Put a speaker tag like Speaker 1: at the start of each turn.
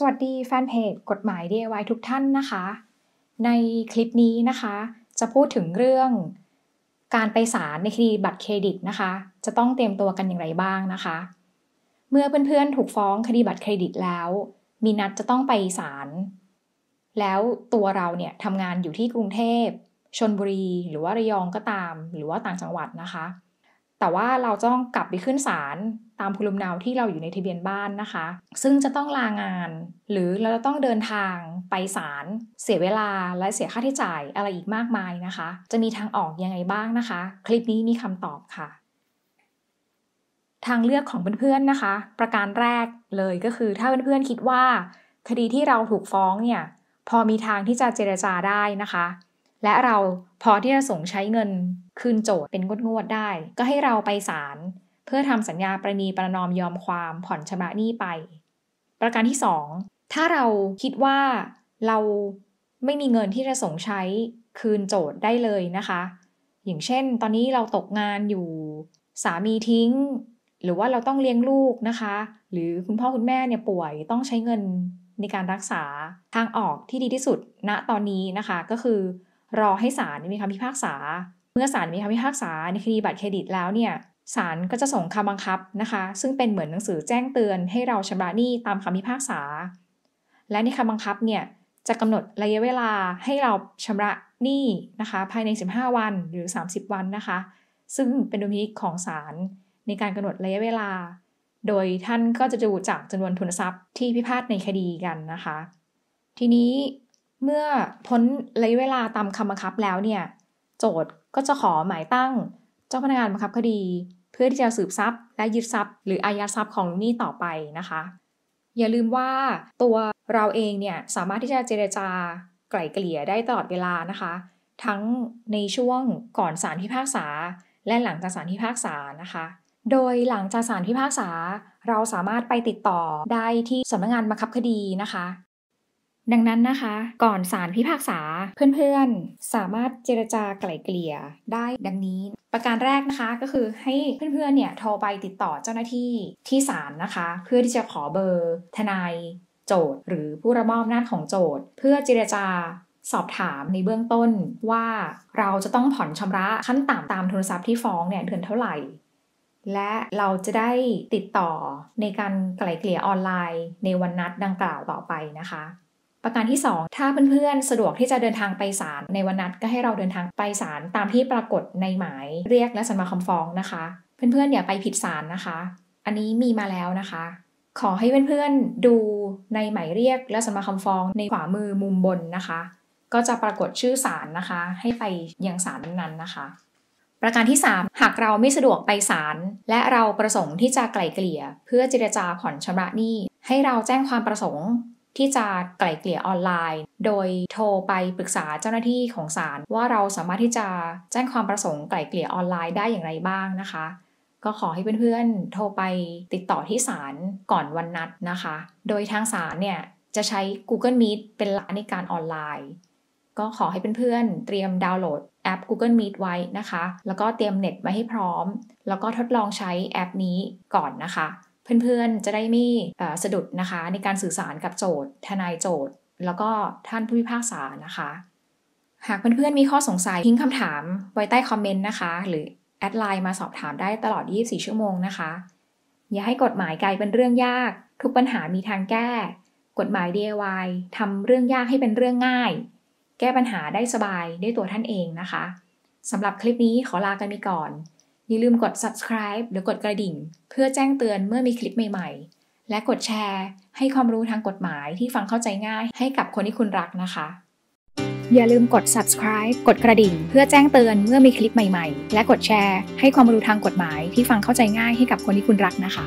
Speaker 1: สวัสดีแฟนเพจกฎหมาย DIY ทุกท่านนะคะ ในคลิปนี้นะคะ จะพูดถึงเรื่องการไปศาลในคดีบัตรเครดิตนะคะ จะต้องเตรียมตัวกันอย่างไรบ้างนะคะ เมื่อเพื่อนๆถูกฟ้องคดีบัตรเครดิตแล้ว มีนัดจะต้องไปศาลแล้วตัวเราเนี่ยทำงานอยู่ที่กรุงเทพชนบุรีหรือว่าระยองก็ตาม หรือว่าต่างจังหวัดนะคะแต่ว่าเราต้องกลับไปขึ้นศาลตามภูมิลำเนาที่เราอยู่ในทะเบียนบ้านนะคะ ซึ่งจะต้องลางาน หรือเราจะต้องเดินทางไปศาลเสียเวลาและเสียค่าใช้จ่ายอะไรอีกมากมายนะคะ จะมีทางออกยังไงบ้างนะคะ คลิปนี้มีคำตอบค่ะ ทางเลือกของเพื่อนๆนะคะ ประการแรกเลยก็คือถ้าเพื่อนๆคิดว่า คดีที่เราถูกฟ้องเนี่ยพอมีทางที่จะเจรจาได้นะคะและเราพอที่จะส่งใช้เงินคืนโจทย์เป็นงวดดได้ ก็ให้เราไปศาลเพื่อทำสัญญาประนีประนอมยอมความผ่อนชำระหนี้ไป ประการที่ 2 ถ้าเราคิดว่าเราไม่มีเงินที่จะส่งใช้คืนโจทย์ได้เลยนะคะ อย่างเช่นตอนนี้เราตกงานอยู่ สามีทิ้ง หรือว่าเราต้องเลี้ยงลูกนะคะ หรือคุณพ่อคุณแม่เนี่ยป่วยต้องใช้เงินในการรักษาทางออกที่ดีที่สุดณนะตอนนี้นะคะก็คือรอให้ศาลมีคำพิพากษา เมื่อศาลมีคำพิพากษาในคดีบัตรเครดิตแล้วเนี่ย ศาลก็จะส่งคำบังคับนะคะ ซึ่งเป็นเหมือนหนังสือแจ้งเตือนให้เราชำระหนี้ตามคำพิพากษา และในคำบังคับเนี่ยจะกำหนดระยะเวลาให้เราชำระหนี้นะคะ ภายใน15วัน หรือ30วันนะคะ ซึ่งเป็นดุลพินิจของศาลในการกำหนดระยะเวลา โดยท่านก็จะดูจากจำนวนทุนทรัพย์ที่พิพาทในคดีกันนะคะ ทีนี้เมื่อพ้นระยะเวลาตามคำบังคับแล้วเนี่ย โจทกก็จะขอหมายตั้งเจ้าพนักงานบังคับคดี เพื่อที่จะสืบทรัพย์และยึดทรัพย์ หรืออายัดทรัพย์ของลูกหนี้ต่อไปนะคะ อย่าลืมว่าตัวเราเองเนี่ยสามารถที่จะเจรจาไกล่เกลี่ยได้ตลอดเวลานะคะ ทั้งในช่วงก่อนศาลพิพากษา และหลังจากศาลพิพากษานะคะ โดยหลังจากศาลพิพากษาเราสามารถไปติดต่อได้ที่สำนักงานบังคับคดีนะคะดังนั้นนะคะ ก่อนศาลพิพากษาเพื่อนๆสามารถเจรจาไกล่เกลี่ยได้ดังนี้ ประการแรกนะคะก็คือให้เพื่อนๆเนี่ย โทรไปติดต่อเจ้าหน้าที่ที่ศาลนะคะ เพื่อที่จะขอเบอร์ ทนายโจทย์ หรือผู้ระมอบอำนาดของโจทย์ เพื่อเจรจาสอบถามในเบื้องต้นว่าเราจะต้องผ่อนชำระขั้นต่ำตามทุนทรัพย์ที่ฟ้องเนี่ยเดือนเท่าไหร่และเราจะได้ติดต่อในการไกล่เกลี่ยออนไลน์ ในวันนัดดังกล่าวต่อไปนะคะประการที่ 2 ถ้าเพื่อนๆสะดวกที่จะเดินทางไปศาลในวันนัดก็ให้เราเดินทางไปศาลตามที่ปรากฏในหมายเรียกและสำญวาคำฟ้องนะคะ เพื่อนๆอย่าไปผิดศาลนะคะ อันนี้มีมาแล้วนะคะ ขอให้เพื่อนๆดูในหมายเรียกและสำญวาคำฟ้อง ในขวามือมุมบนนะคะ ก็จะปรากฏชื่อศาลนะคะ ให้ไปยังศาลนั้นนะคะ ประการที่ 3 หากเราไม่สะดวกไปศาลและเราประสงค์ที่จะไกล่เกลี่ย เพื่อเจรจาผ่อนชำระหนี้ ให้เราแจ้งความประสงค์ที่จะไกล่เกลี่ยออนไลน์ โดยโทรไปปรึกษาเจ้าหน้าที่ของศาลว่าเราสามารถที่จะแจ้งความประสงค์ไกล่เกลี่ยออนไลน์ได้อย่างไรบ้างนะคะ ก็ขอให้เพื่อนๆโทรไปติดต่อที่ศาลก่อนวันนัดนะคะ โดยทางศาลเนี่ย จะใช้ Google Meet เป็นหลักในการออนไลน์ ก็ขอให้เพื่อนๆเตรียมดาวน์โหลดแอป Google Meet ไว้นะคะ แล้วก็เตรียมเน็ตไว้ให้พร้อม แล้วก็ทดลองใช้แอปนี้ก่อนนะคะเพื่อนๆ จะได้มีสะดุดนะคะในการสื่อสารกับโจทย์ ทนายโจทย์ แล้วก็ท่านผู้พิพากษานะคะ หากเพื่อนๆ มีข้อสงสัยทิ้งคำถามไว้ใต้คอมเมนต์นะคะ หรือแอดไลน์มาสอบถามได้ตลอด 24 ชั่วโมงนะคะ อย่าให้กฎหมายกลายเป็นเรื่องยาก ทุกปัญหามีทางแก้กฎหมาย DIY ทำเรื่องยากให้เป็นเรื่องง่าย แก้ปัญหาได้สบายด้วยตัวท่านเองนะคะสำหรับคลิปนี้ขอลากันไปก่อนอย่าลืมกด subscribe หรือกดกระดิ่ง เพื่อแจ้งเตือนเมื่อมีคลิปใหม่ ๆ และกดแชร์ ให้ความรู้ทางกฎหมายที่ฟังเข้าใจง่ายให้กับคนที่คุณรักนะคะ อย่าลืมกด subscribe กดกระดิ่ง เพื่อแจ้งเตือนเมื่อมีคลิปใหม่ๆ และกดแชร์ให้ความรู้ทางกฎหมายที่ฟังเข้าใจง่ายให้กับคนที่คุณรักนะคะ